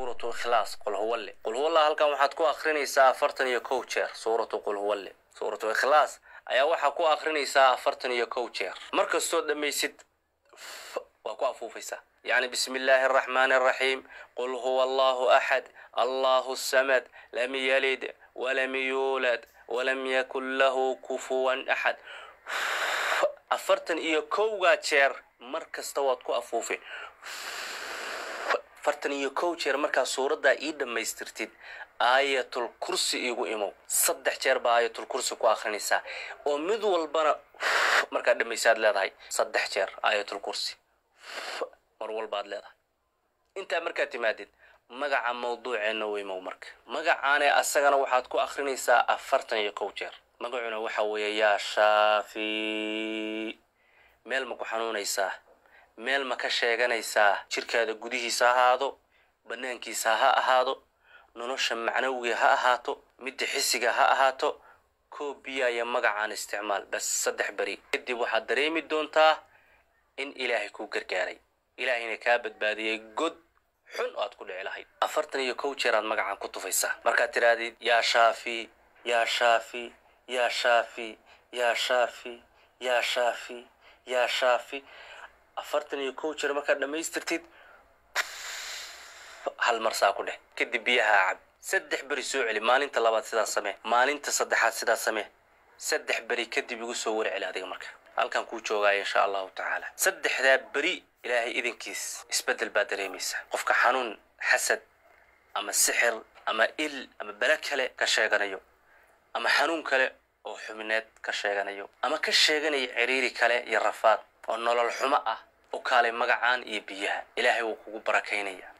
suuratu ikhlaas qul huwalle qul huwalla halkan waxaad ku akrinaysaa afartan iyo kow jeer suuratu qul huwalle suuratu ikhlaas ayaa waxaa ku akrinaysaa afartan iyo kow jeer mar kastoo dhammaysid waa ku afuufaysaa bismi بسم araxmaani araxiim qul huwa هو axad أحد samad lam yalid walam yuulad walam yakun lahu kufuwan axad afartan iyo kowgaa jeer mar kasta waad ku أفوفي fartan iyo kow jeer markaa suuraddaa ii dhammaystirtid aayatul kursi iigu imow saddex jeer baa aayatul kursi ku akrinaysaa oo mid walbana markaa dhammaysaad leedahay saddex jeer aayatul kursi mar walbaad leedahay intaa markaad timaadid magaca mawduuceenna weymow marka magacaane asagana waxaad ku akrinaysaa afartan iyo kow jeer magacuna waxa weeye yaa shaafi meel ma ku xanuunaysaa meel ma ka sheeganaysaa jirkaada gudihiisa ha ahaado bannaankiisa ha ahaado nolosha macnawiga ha ahaato midda xisiga ha ahaato koo koobiyaya magacaan isticmaal bas saddex beri kadib waxaad dareemi doontaa in ilaahay kuu gargaaray ilaahayna kaa badbaadiyay god xun oo aad ku dhici lahayd afartan iyo kow jeeraad magacaan ku tufaysaa markaad tidhaahdid yaa shaafi yaa shaafi yaa shaafi yaa shaafi yaa shaafi yaa shaafi afartan iyo kow jir markaad dhammaystirtid hal marsaa ku dheh kadib biyaha cab saddex beri soo celi maalinta labaad sidaas samee maalinta saddexaad sidaa samee saddex beri kadib igu soo warceli adiga marka halkan kuu joogaayo insha allahu tacaala saddexdaa beri ilaahay idinkiis isbeddel baad dareemaysaa qofka xanuun xasad ama sixir ama il ama bele kale ka sheeganayo ama xanuun kale oo xubneed ka sheeganayo ama ka sheeganaya ciriiri kale iyo rafaad oo nolol xumo ah u kaalay magacaan iyo biyaha ilaahay wuu kugu barakaynayaa